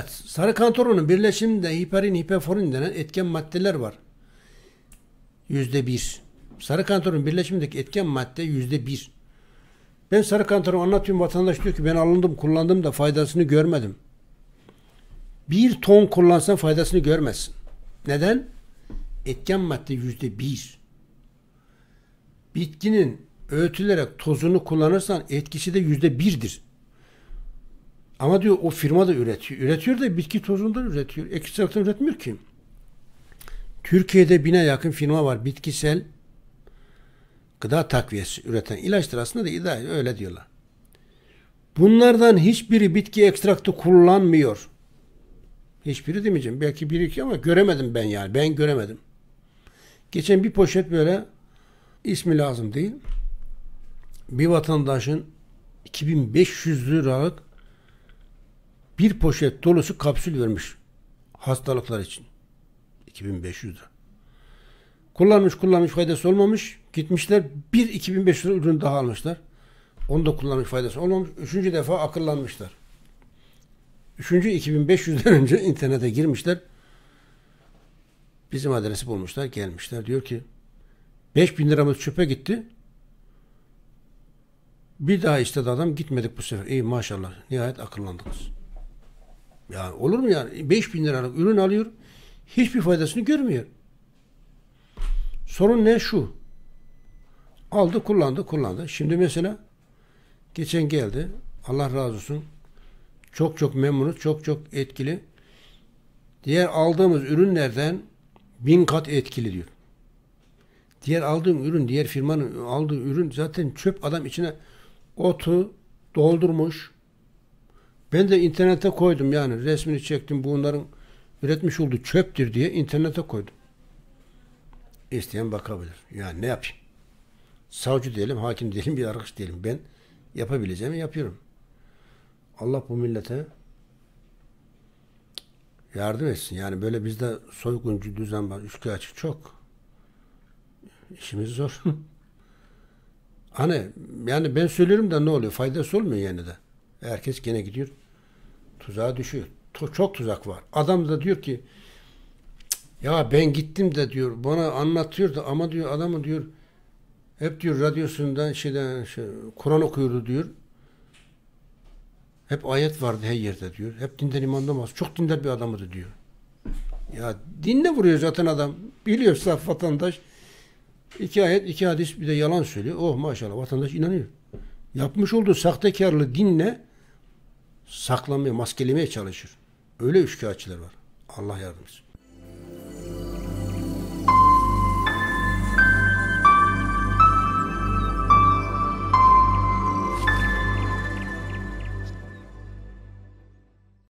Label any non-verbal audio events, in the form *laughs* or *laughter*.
Evet. Sarı kantaronun birleşiminde hiperin, hiperforin denen etken maddeler var. Yüzde bir. Sarı kantaronun birleşimindeki etken madde yüzde bir. Ben sarı kantaronu anlatıyorum vatandaş diyor ki ben alındım kullandım da faydasını görmedim. Bir ton kullansan faydasını görmezsin. Neden? Etken madde yüzde bir. Bitkinin öğütülerek tozunu kullanırsan etkisi de yüzde birdir. Ama diyor o firma da üretiyor. Üretiyor da bitki tozundan üretiyor. Ekstraktan üretmiyor ki. Türkiye'de bine yakın firma var. Bitkisel gıda takviyesi üreten ilaçtır aslında da idare öyle diyorlar. Bunlardan hiçbiri bitki ekstraktı kullanmıyor. Hiçbiri demeyeceğim. Belki bir iki ama göremedim ben yani. Ben göremedim. Geçen bir poşet böyle ismi lazım değil. Bir vatandaşın 2500 liralık bir poşet dolusu kapsül vermiş hastalıklar için. 2500 lira. Kullanmış kullanmış faydası olmamış. Gitmişler bir 2500 lira ürün daha almışlar. Onu da kullanmış faydası olmamış. Üçüncü defa akıllanmışlar. Üçüncü 2500'den *laughs* önce internete girmişler. Bizim adresi bulmuşlar gelmişler. Diyor ki 5000 liramız çöpe gitti. Bir daha istedi adam gitmedik bu sefer. İyi maşallah. Nihayet akıllandınız. Ya olur mu yani? 5 bin liralık ürün alıyor. Hiçbir faydasını görmüyor. Sorun ne şu? Aldı, kullandı, kullandı. Şimdi mesela geçen geldi. Allah razı olsun. Çok çok memnunuz. Çok çok etkili. Diğer aldığımız ürünlerden bin kat etkili diyor. Diğer aldığım ürün, diğer firmanın aldığı ürün zaten çöp adam içine otu doldurmuş. Ben de internete koydum yani resmini çektim bunların üretmiş olduğu çöptür diye internete koydum. İsteyen bakabilir. Yani ne yapayım? Savcı diyelim, hakim diyelim, bir yargıç diyelim. Ben yapabileceğimi yapıyorum. Allah bu millete yardım etsin. Yani böyle bizde soyguncu düzen var, üçkağıtçı çok. İşimiz zor. *laughs* hani yani ben söylüyorum da ne oluyor? Faydası olmuyor yani de. Herkes gene gidiyor. Tuzağa düşüyor. çok tuzak var. Adam da diyor ki ya ben gittim de diyor bana anlatıyordu. ama diyor adamı diyor hep diyor radyosundan şeyden şey, Kur'an okuyordu diyor. Hep ayet vardı her yerde diyor. Hep dinden iman imandamaz. Çok dindar bir adamdı diyor. Ya dinle vuruyor zaten adam. Biliyor saf vatandaş. İki ayet, iki hadis bir de yalan söylüyor. Oh maşallah vatandaş inanıyor. Yapmış olduğu sahtekarlı dinle saklanmaya, maskelemeye çalışır. Öyle üçkağıtçılar var. Allah yardımcısı.